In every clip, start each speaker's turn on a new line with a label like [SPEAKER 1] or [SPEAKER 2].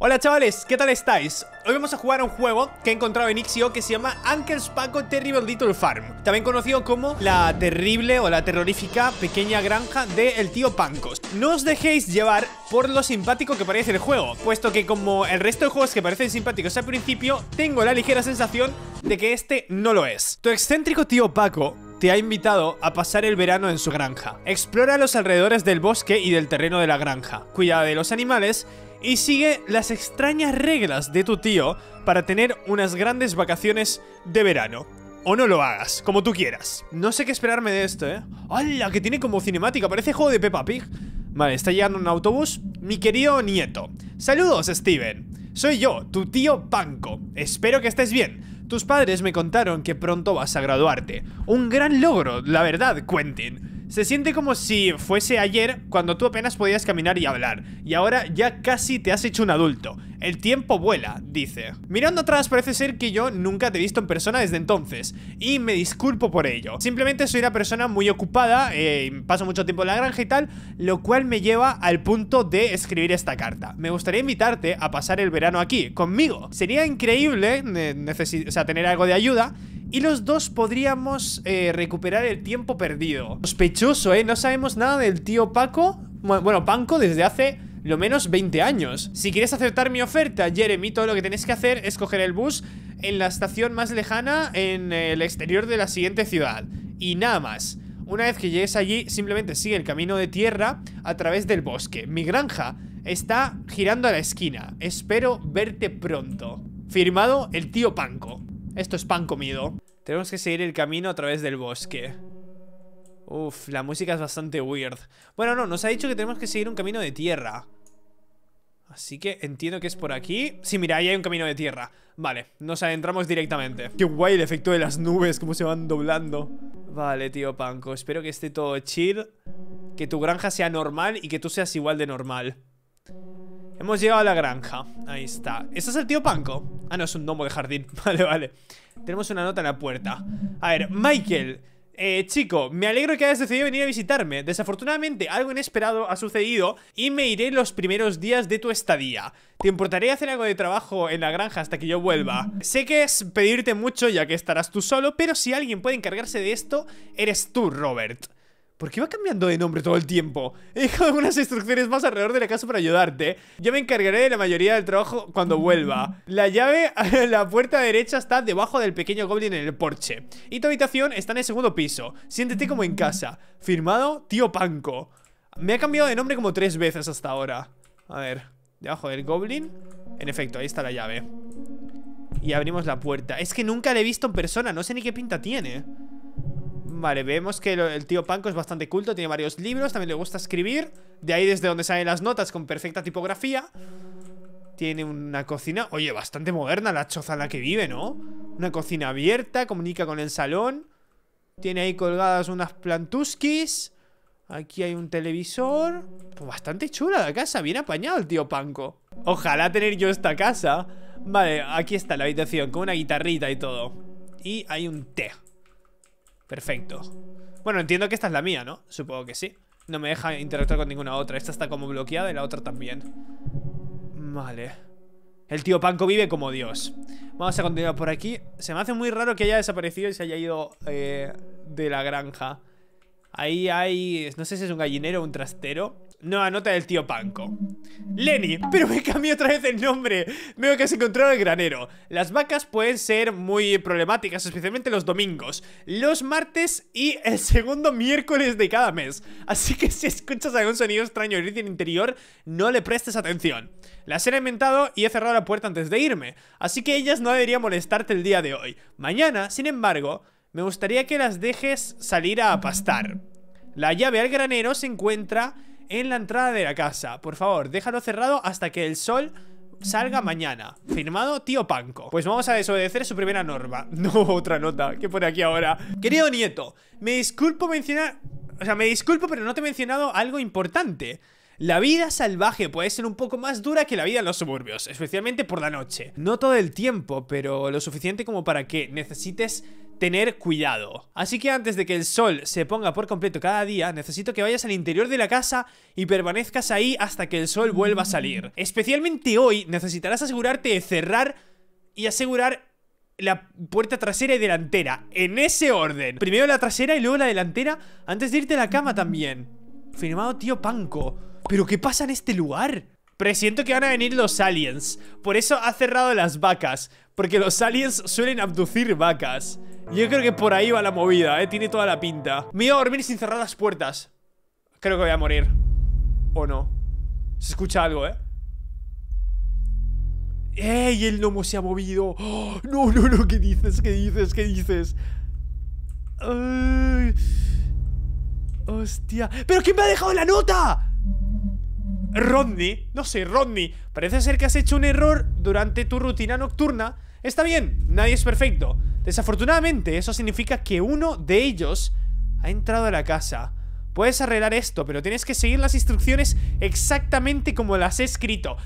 [SPEAKER 1] Hola chavales, ¿qué tal estáis? Hoy vamos a jugar a un juego que he encontrado en Ixio que se llama Ankers Paco Terrible Little Farm También conocido como la terrible o la terrorífica pequeña granja del tío Pancos No os dejéis llevar por lo simpático que parece el juego Puesto que como el resto de juegos que parecen simpáticos al principio Tengo la ligera sensación de que este no lo es Tu excéntrico tío Paco te ha invitado a pasar el verano en su granja Explora los alrededores del bosque y del terreno de la granja Cuida de los animales y sigue las extrañas reglas de tu tío para tener unas grandes vacaciones de verano. O no lo hagas, como tú quieras. No sé qué esperarme de esto, ¿eh? ¡Hala! Que tiene como cinemática, parece juego de Peppa Pig. Vale, está llegando un autobús. Mi querido nieto. Saludos, Steven. Soy yo, tu tío Panko. Espero que estés bien. Tus padres me contaron que pronto vas a graduarte. Un gran logro, la verdad, Quentin. Se siente como si fuese ayer cuando tú apenas podías caminar y hablar, y ahora ya casi te has hecho un adulto. El tiempo vuela, dice. Mirando atrás parece ser que yo nunca te he visto en persona desde entonces, y me disculpo por ello. Simplemente soy una persona muy ocupada, eh, paso mucho tiempo en la granja y tal, lo cual me lleva al punto de escribir esta carta. Me gustaría invitarte a pasar el verano aquí, conmigo. Sería increíble tener algo de ayuda y los dos podríamos eh, recuperar el tiempo perdido. Sospechoso, ¿eh? No sabemos nada del tío Paco. Bueno, paco desde hace lo menos 20 años. Si quieres aceptar mi oferta, Jeremy, todo lo que tenés que hacer es coger el bus en la estación más lejana en el exterior de la siguiente ciudad. Y nada más. Una vez que llegues allí, simplemente sigue el camino de tierra a través del bosque. Mi granja está girando a la esquina. Espero verte pronto. Firmado el tío Panco. Esto es pan comido. Tenemos que seguir el camino a través del bosque. Uf, la música es bastante weird. Bueno, no, nos ha dicho que tenemos que seguir un camino de tierra. Así que entiendo que es por aquí Sí, mira, ahí hay un camino de tierra Vale, nos adentramos directamente Qué guay el efecto de las nubes, cómo se van doblando Vale, tío Panko, espero que esté todo chill Que tu granja sea normal y que tú seas igual de normal Hemos llegado a la granja. Ahí está. ¿Eso es el tío Panco? Ah, no, es un domo de jardín. Vale, vale. Tenemos una nota en la puerta. A ver, Michael. Eh, chico, me alegro que hayas decidido venir a visitarme. Desafortunadamente, algo inesperado ha sucedido y me iré los primeros días de tu estadía. ¿Te importaría hacer algo de trabajo en la granja hasta que yo vuelva? Sé que es pedirte mucho ya que estarás tú solo, pero si alguien puede encargarse de esto, eres tú, Robert. ¿Por qué va cambiando de nombre todo el tiempo? He dejado algunas instrucciones más alrededor de la casa para ayudarte. Yo me encargaré de la mayoría del trabajo cuando vuelva. La llave a la puerta derecha está debajo del pequeño goblin en el porche. Y tu habitación está en el segundo piso. Siéntete como en casa. Firmado, tío Panco. Me ha cambiado de nombre como tres veces hasta ahora. A ver, debajo del goblin. En efecto, ahí está la llave. Y abrimos la puerta. Es que nunca la he visto en persona. No sé ni qué pinta tiene. Vale, vemos que el tío Panko es bastante culto Tiene varios libros, también le gusta escribir De ahí desde donde salen las notas con perfecta tipografía Tiene una cocina Oye, bastante moderna la choza en la que vive, ¿no? Una cocina abierta, comunica con el salón Tiene ahí colgadas unas plantuskis Aquí hay un televisor pues Bastante chula la casa, bien apañado el tío Panko Ojalá tener yo esta casa Vale, aquí está la habitación Con una guitarrita y todo Y hay un té Perfecto. Bueno, entiendo que esta es la mía, ¿no? Supongo que sí. No me deja interactuar con ninguna otra. Esta está como bloqueada y la otra también. Vale. El tío Panco vive como Dios. Vamos a continuar por aquí. Se me hace muy raro que haya desaparecido y se haya ido eh, de la granja. Ahí hay... No sé si es un gallinero o un trastero. No, nota del tío Panko Lenny, pero me cambié otra vez el nombre. Veo que has encontrado el granero. Las vacas pueden ser muy problemáticas, especialmente los domingos, los martes y el segundo miércoles de cada mes. Así que si escuchas algún sonido extraño en el interior, no le prestes atención. Las he inventado y he cerrado la puerta antes de irme, así que ellas no deberían molestarte el día de hoy. Mañana, sin embargo, me gustaría que las dejes salir a pastar. La llave al granero se encuentra en la entrada de la casa. Por favor, déjalo cerrado hasta que el sol salga mañana. Firmado Tío Panco. Pues vamos a desobedecer su primera norma. No, otra nota que pone aquí ahora. Querido nieto, me disculpo mencionar... O sea, me disculpo, pero no te he mencionado algo importante. La vida salvaje puede ser un poco más dura que la vida en los suburbios, especialmente por la noche. No todo el tiempo, pero lo suficiente como para que necesites tener cuidado. Así que antes de que el sol se ponga por completo cada día, necesito que vayas al interior de la casa y permanezcas ahí hasta que el sol vuelva a salir. Especialmente hoy necesitarás asegurarte de cerrar y asegurar la puerta trasera y delantera, en ese orden. Primero la trasera y luego la delantera antes de irte a la cama también. Firmado tío Panco. ¿Pero qué pasa en este lugar? Presiento que van a venir los aliens. Por eso ha cerrado las vacas. Porque los aliens suelen abducir vacas. Yo creo que por ahí va la movida, ¿eh? Tiene toda la pinta. Me iba a dormir sin cerrar las puertas. Creo que voy a morir. ¿O no? Se escucha algo, ¿eh? ¡Ey! El lomo se ha movido. ¡Oh! No, no, no. ¿Qué dices? ¿Qué dices? ¿Qué dices? ¡Hostia! ¿Pero quién me ha dejado la nota? Rodney, no sé, Rodney, parece ser que has hecho un error durante tu rutina nocturna. Está bien, nadie es perfecto. Desafortunadamente, eso significa que uno de ellos ha entrado a la casa. Puedes arreglar esto, pero tienes que seguir las instrucciones exactamente como las he escrito.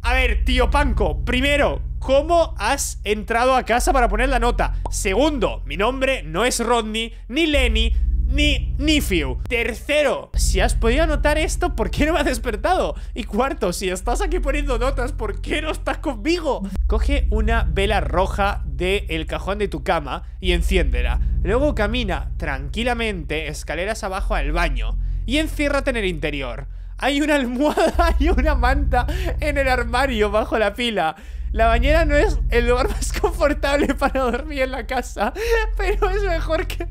[SPEAKER 1] A ver, tío Panco, primero, ¿cómo has entrado a casa para poner la nota? Segundo, mi nombre no es Rodney, ni Lenny, ni Ni fiu. Tercero, si has podido notar esto, ¿por qué no me has despertado? Y cuarto, si estás aquí poniendo notas, ¿por qué no estás conmigo? Coge una vela roja del cajón de tu cama y enciéndela. Luego camina tranquilamente escaleras abajo al baño y enciérrate en el interior. Hay una almohada y una manta en el armario bajo la pila. La bañera no es el lugar más confortable para dormir en la casa, pero es mejor que...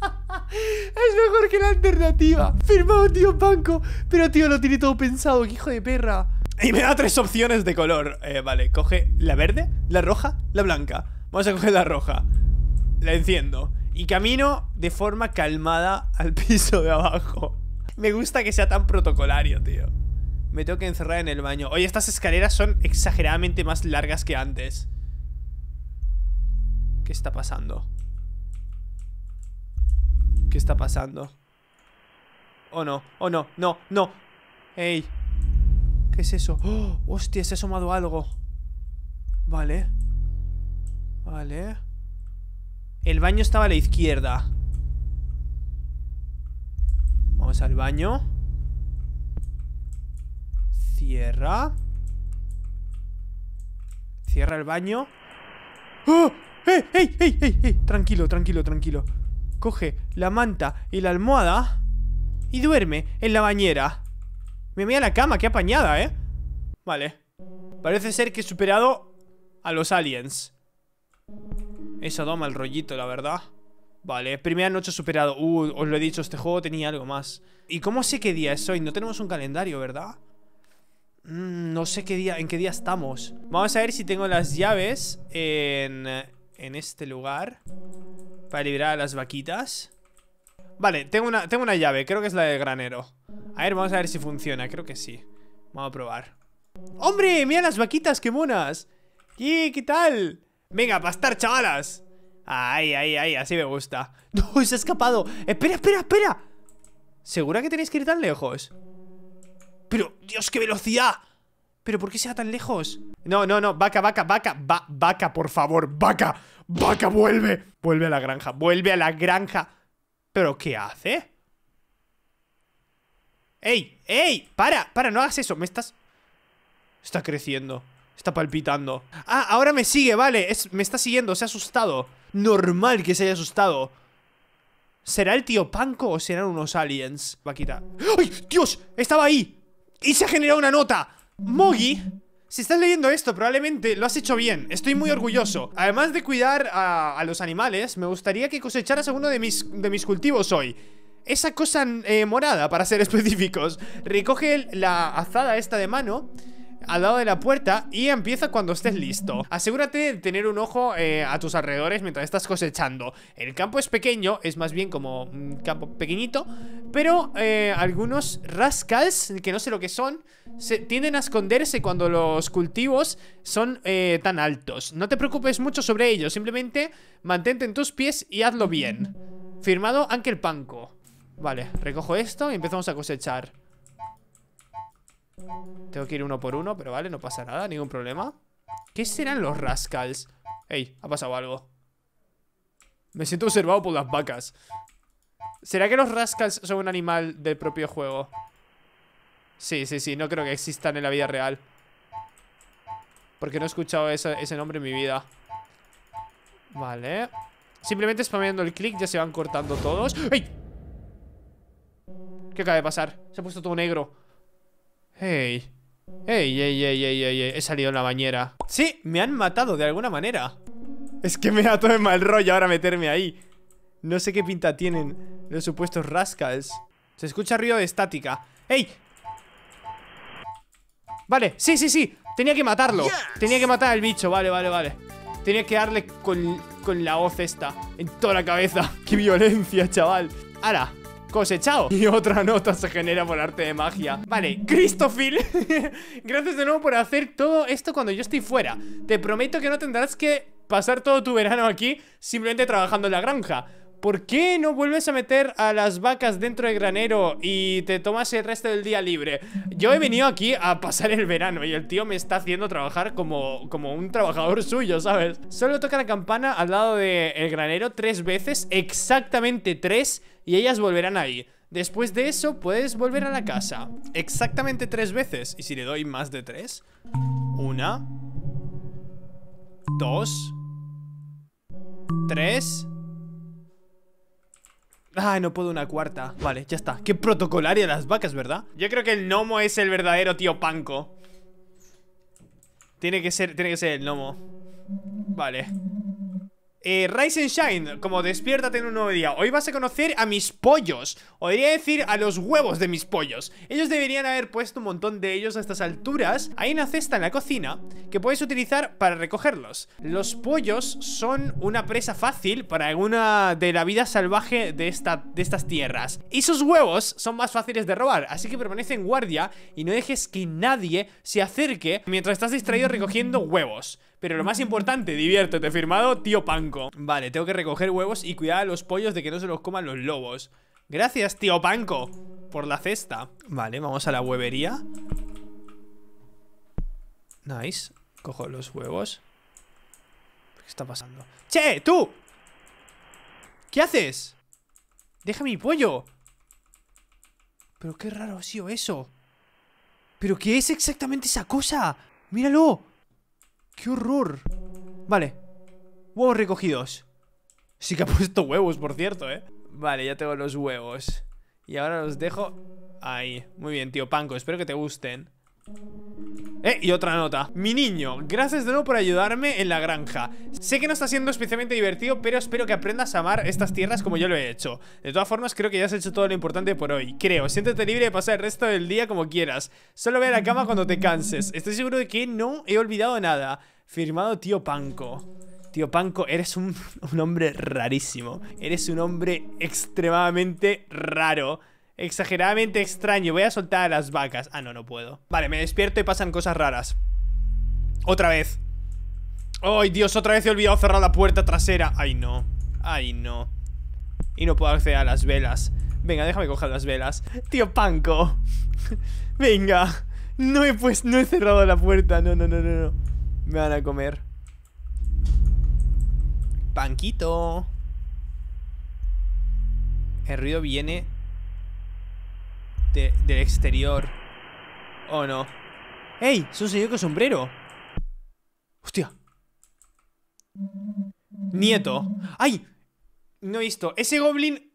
[SPEAKER 1] Es mejor que la alternativa. Firmado, tío, banco. Pero, tío, lo tiene todo pensado. ¡Qué hijo de perra! Y me da tres opciones de color. Eh, vale, coge la verde, la roja, la blanca. Vamos a coger la roja. La enciendo. Y camino de forma calmada al piso de abajo. Me gusta que sea tan protocolario, tío. Me tengo que encerrar en el baño. Oye, estas escaleras son exageradamente más largas que antes. ¿Qué está pasando? ¿Qué está pasando? Oh no, oh no, no, no Ey ¿Qué es eso? ¡Oh! ¡Hostia! Se ha asomado algo Vale Vale El baño estaba a la izquierda Vamos al baño Cierra Cierra el baño ey, ey, ey, ey! Tranquilo, tranquilo, tranquilo coge la manta y la almohada y duerme en la bañera. Me mira la cama, qué apañada, ¿eh? Vale. Parece ser que he superado a los aliens. Esa doma el rollito, la verdad. Vale, primera noche superado. Uh, os lo he dicho, este juego tenía algo más. ¿Y cómo sé qué día es hoy? No tenemos un calendario, ¿verdad? Mm, no sé qué día, en qué día estamos. Vamos a ver si tengo las llaves en, en este lugar. Para liberar a las vaquitas Vale, tengo una, tengo una llave, creo que es la del granero A ver, vamos a ver si funciona, creo que sí Vamos a probar ¡Hombre! ¡Mira las vaquitas, qué monas! ¿Y qué tal? Venga, pastar, chavalas Ay, ay, ay, así me gusta ¡No, se ha escapado! ¡Espera, espera, espera! ¿Segura que tenéis que ir tan lejos? Pero, Dios, qué velocidad ¿Pero por qué se va tan lejos? No, no, no, vaca, vaca, vaca Vaca, por favor, vaca ¡Vaca, vuelve! Vuelve a la granja, vuelve a la granja. ¿Pero qué hace? ¡Ey! ¡Ey! ¡Para! ¡Para! No hagas eso, me estás... Está creciendo. Está palpitando. Ah, ahora me sigue, vale. Es, me está siguiendo, se ha asustado. Normal que se haya asustado. ¿Será el tío Panko o serán unos aliens? Vaquita. ¡Ay! ¡Dios! ¡Estaba ahí! ¡Y se ha generado una nota! Mogi si estás leyendo esto, probablemente lo has hecho bien. Estoy muy orgulloso. Además de cuidar a, los animales, me gustaría que cosecharas alguno de mis, de mis cultivos hoy. Esa cosa eh, morada, para ser específicos. Recoge la azada esta de mano al lado de la puerta y empieza cuando estés listo. Asegúrate de tener un ojo eh, a tus alrededores mientras estás cosechando. El campo es pequeño, es más bien como un campo pequeñito, pero eh, algunos rascals, que no sé lo que son, tienden a esconderse cuando los cultivos son eh, tan altos. No te preocupes mucho sobre ello, simplemente mantente en tus pies y hazlo bien. Firmado el Panco. Vale, recojo esto y empezamos a cosechar. Tengo que ir uno por uno, pero vale, no pasa nada, ningún problema. ¿Qué serán los rascals? Ey, ha pasado algo. Me siento observado por las vacas. ¿Será que los rascals son un animal del propio juego? Sí, sí, sí, no creo que existan en la vida real. Porque no he escuchado ese, nombre en mi vida. Vale. Simplemente spameando el clic ya se van cortando todos. ¡Ey! ¿Qué acaba de pasar? Se ha puesto todo negro. Hey. Hey, hey, hey, hey, hey, hey. He salido en la bañera. Sí, me han matado de alguna manera. Es que me da todo el mal rollo ahora meterme ahí. No sé qué pinta tienen los supuestos rascals. Se escucha ruido de estática. ¡Ey! Vale, sí, sí, sí. Tenía que matarlo. Tenía que matar al bicho. Vale, vale, vale. Tenía que darle con, con la hoz esta en toda la cabeza. ¡Qué violencia, chaval! ¡Hala! cosechado. Y otra nota se genera por arte de magia. Vale, Cristofil, gracias de nuevo por hacer todo esto cuando yo estoy fuera. Te prometo que no tendrás que pasar todo tu verano aquí simplemente trabajando en la granja. ¿Por qué no vuelves a meter a las vacas dentro del granero y te tomas el resto del día libre? Yo he venido aquí a pasar el verano y el tío me está haciendo trabajar como, un trabajador suyo, ¿sabes? Solo toca la campana al lado del granero tres veces, exactamente tres, y ellas volverán ahí. Después de eso, puedes volver a la casa. Exactamente tres veces. ¿Y si le doy más de tres? Una. Dos. Tres. Ay, no puedo una cuarta Vale, ya está Qué protocolaria las vacas, ¿verdad? Yo creo que el gnomo es el verdadero tío Panco Tiene que ser, tiene que ser el gnomo Vale eh, Rise and Shine, como despiértate en un nuevo día. Hoy vas a conocer a mis pollos. O decir a los huevos de mis pollos. Ellos deberían haber puesto un montón de ellos a estas alturas. Hay una cesta en la cocina que puedes utilizar para recogerlos. Los pollos son una presa fácil para alguna de la vida salvaje de, de estas tierras. Y sus huevos son más fáciles de robar. Así que permanece en guardia y no dejes que nadie se acerque mientras estás distraído recogiendo huevos. Pero lo más importante, diviértete, firmado tío Panco. Vale, tengo que recoger huevos y cuidar a los pollos de que no se los coman los lobos. Gracias, tío Panco, por la cesta. Vale, vamos a la huevería. Nice. Cojo los huevos. ¿Qué está pasando? ¡Che, tú! ¿Qué haces? ¡Deja mi pollo! Pero qué raro ha sido eso. ¿Pero qué es exactamente esa cosa? ¡Míralo! ¡Qué horror! Vale. Huevos recogidos. Sí que ha puesto huevos, por cierto, ¿eh? Vale, ya tengo los huevos. Y ahora los dejo ahí. Muy bien, tío Panko. Espero que te gusten. Eh, y otra nota. Mi niño, gracias de nuevo por ayudarme en la granja. Sé que no está siendo especialmente divertido, pero espero que aprendas a amar estas tierras como yo lo he hecho. De todas formas, creo que ya has hecho todo lo importante por hoy. Creo, siéntete libre de pasar el resto del día como quieras. Solo ve a la cama cuando te canses. Estoy seguro de que no he olvidado nada. Firmado Tío Panco. Tío Panco, eres un, un, hombre rarísimo. Eres un hombre extremadamente raro. Exageradamente extraño. Voy a soltar a las vacas. Ah, no, no puedo. Vale, me despierto y pasan cosas raras. Otra vez. ¡Ay, Dios! Otra vez he olvidado cerrar la puerta trasera. ¡Ay, no! ¡Ay, no! Y no puedo acceder a las velas. Venga, déjame coger las velas. Tío Panco. Venga. No he pues no he cerrado la puerta. No, no, no, no, no. Me van a comer. Panquito. El ruido viene de, del exterior. Oh, no. ¡Ey! ¿sucedió que sombrero. Hostia. Nieto. ¡Ay! No he visto. Ese goblin...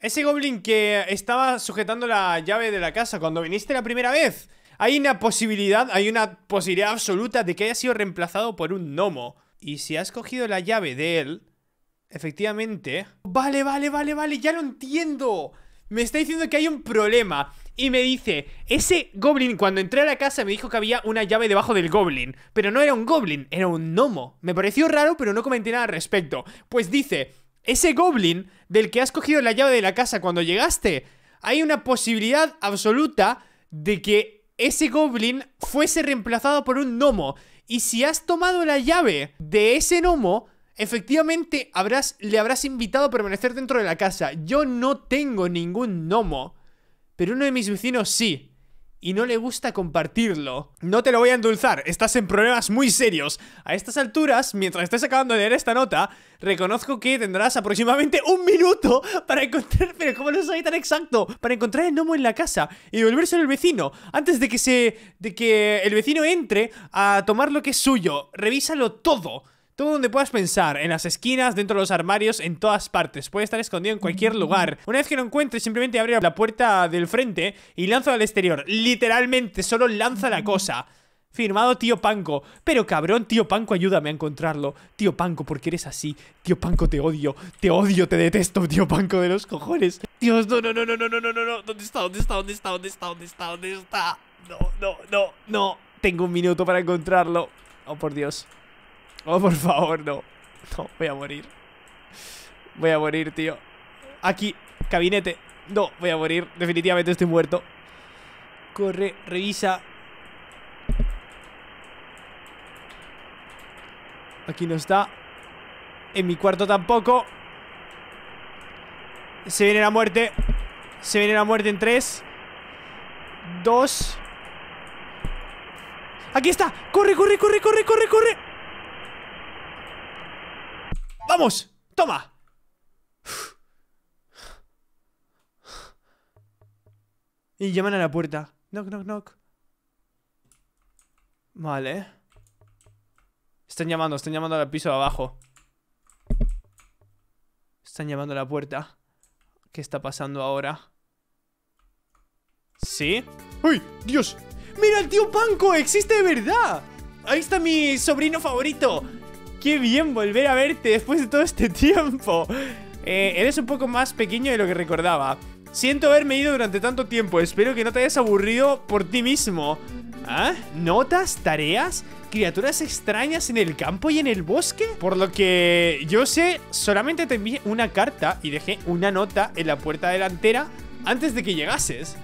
[SPEAKER 1] Ese goblin que estaba sujetando la llave de la casa cuando viniste la primera vez. Hay una posibilidad, hay una posibilidad absoluta de que haya sido reemplazado por un gnomo. Y si has cogido la llave de él, efectivamente... Vale, vale, vale, vale, ya lo entiendo me está diciendo que hay un problema. Y me dice, ese goblin, cuando entré a la casa me dijo que había una llave debajo del goblin. Pero no era un goblin, era un gnomo. Me pareció raro, pero no comenté nada al respecto. Pues dice, ese goblin del que has cogido la llave de la casa cuando llegaste, hay una posibilidad absoluta de que ese goblin fuese reemplazado por un gnomo. Y si has tomado la llave de ese gnomo, Efectivamente, habrás, le habrás invitado a permanecer dentro de la casa. Yo no tengo ningún gnomo, pero uno de mis vecinos sí. Y no le gusta compartirlo. No te lo voy a endulzar, estás en problemas muy serios. A estas alturas, mientras estés acabando de leer esta nota, reconozco que tendrás aproximadamente un minuto para encontrar. Pero como no soy tan exacto, para encontrar el gnomo en la casa y devolvérselo al vecino. Antes de que se. de que el vecino entre a tomar lo que es suyo. Revísalo todo. Todo donde puedas pensar, en las esquinas, dentro de los armarios, en todas partes. Puede estar escondido en cualquier mm. lugar. Una vez que lo encuentres, simplemente abre la puerta del frente y lanza al exterior. Literalmente, solo lanza la mm. cosa. Firmado Tío Panco. Pero cabrón, Tío Panko, ayúdame a encontrarlo. Tío Panco, porque eres así? Tío Panco, te odio. Te odio, te detesto, Tío Panco de los cojones. Dios, no, no, no, no, no, no, no, no. ¿Dónde está? ¿Dónde está? ¿Dónde está? ¿Dónde está? ¿Dónde está? ¿Dónde está? No, no, no, no. Tengo un minuto para encontrarlo. Oh, por Dios. Oh, por favor, no. No, voy a morir. Voy a morir, tío. Aquí, gabinete. No, voy a morir. Definitivamente estoy muerto. Corre, revisa. Aquí no está. En mi cuarto tampoco. Se viene la muerte. Se viene la muerte en tres Dos Aquí está. Corre, corre, corre, corre, corre, corre. ¡Vamos! ¡Toma! Y llaman a la puerta. Knock, knock, knock. Vale. Están llamando, están llamando al piso de abajo. Están llamando a la puerta. ¿Qué está pasando ahora? ¿Sí? ¡Uy! ¡Dios! ¡Mira, el tío Panco! ¡Existe de verdad! Ahí está mi sobrino favorito qué bien volver a verte después de todo este tiempo. Eh, eres un poco más pequeño de lo que recordaba. Siento haberme ido durante tanto tiempo. Espero que no te hayas aburrido por ti mismo. ¿Ah? ¿Notas? ¿Tareas? criaturas extrañas en el campo y en el bosque? Por lo que yo sé, solamente te envié una carta y dejé una nota en la puerta delantera antes de que llegases.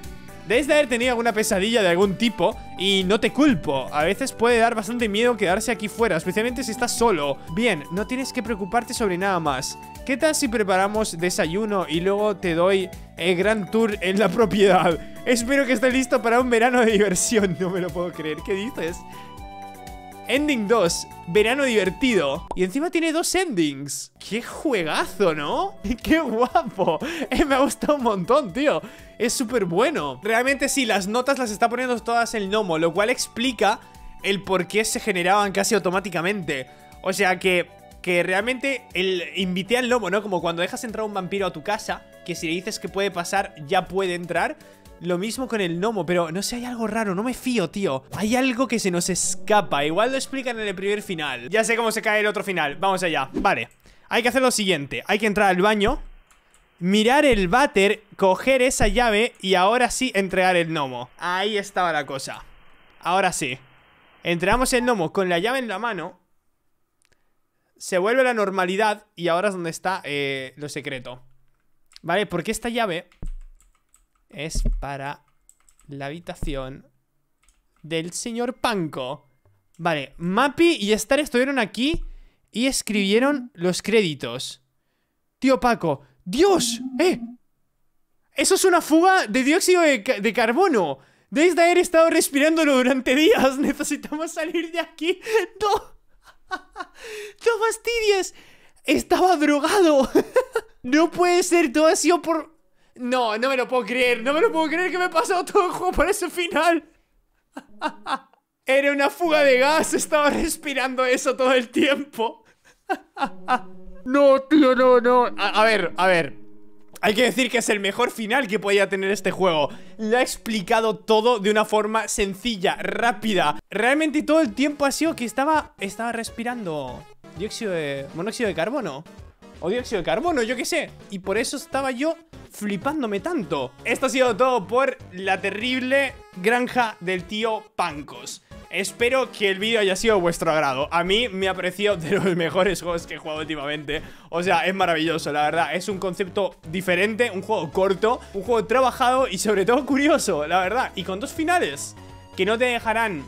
[SPEAKER 1] Debes de haber tenido alguna pesadilla de algún tipo y no te culpo. A veces puede dar bastante miedo quedarse aquí fuera, especialmente si estás solo. Bien, no tienes que preocuparte sobre nada más. ¿Qué tal si preparamos desayuno y luego te doy el gran tour en la propiedad? Espero que estés listo para un verano de diversión. No me lo puedo creer. ¿Qué dices? Ending 2, verano divertido. Y encima tiene dos endings. ¡Qué juegazo, ¿no? ¡Qué guapo! Eh, me ha gustado un montón, tío. Es súper bueno. Realmente sí, las notas las está poniendo todas el gnomo, lo cual explica el por qué se generaban casi automáticamente. O sea que, que realmente el, invité al gnomo, ¿no? Como cuando dejas entrar un vampiro a tu casa, que si le dices que puede pasar, ya puede entrar lo mismo con el gnomo, pero no sé, hay algo raro, no me fío, tío. Hay algo que se nos escapa, igual lo explican en el primer final. Ya sé cómo se cae el otro final, vamos allá. Vale, hay que hacer lo siguiente, hay que entrar al baño, mirar el váter, coger esa llave y ahora sí entregar el gnomo. Ahí estaba la cosa. Ahora sí. Entramos el gnomo con la llave en la mano. Se vuelve a la normalidad y ahora es donde está eh, lo secreto. ¿Vale? Porque esta llave es para la habitación del señor Panko. Vale, Mappy y Star estuvieron aquí y escribieron los créditos. Tío Paco, ¡Dios! ¡Eh! Eso es una fuga de dióxido de, carbono. Desde de haber estado respirándolo durante días. Necesitamos salir de aquí. ¡No! ¡No fastidies! Estaba drogado. no puede ser, todo ha sido por no, no me lo puedo creer. No me lo puedo creer que me he pasado todo el juego por ese final. Era una fuga de gas. Estaba respirando eso todo el tiempo. No, tío, no, no. A, ver, a ver. Hay que decir que es el mejor final que podía tener este juego. Lo ha explicado todo de una forma sencilla, rápida. Realmente todo el tiempo ha sido que estaba, estaba respirando dióxido de, monóxido de carbono. O dióxido de carbono, yo qué sé. Y por eso estaba yo flipándome tanto. Esto ha sido todo por la terrible granja del tío Pancos. Espero que el vídeo haya sido vuestro agrado. A mí me ha parecido de los mejores juegos que he jugado últimamente. O sea, es maravilloso, la verdad. Es un concepto diferente, un juego corto, un juego trabajado y sobre todo curioso, la verdad. Y con dos finales que no te dejarán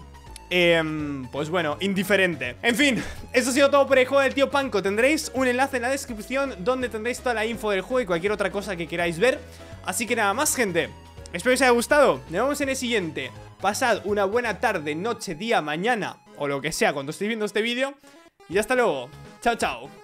[SPEAKER 1] Em, pues bueno, indiferente En fin, eso ha sido todo por el juego del tío Panko Tendréis un enlace en la descripción Donde tendréis toda la info del juego y cualquier otra cosa que queráis ver Así que nada más, gente Espero que os haya gustado Nos vemos en el siguiente Pasad una buena tarde, noche, día, mañana O lo que sea cuando estéis viendo este vídeo Y hasta luego, chao chao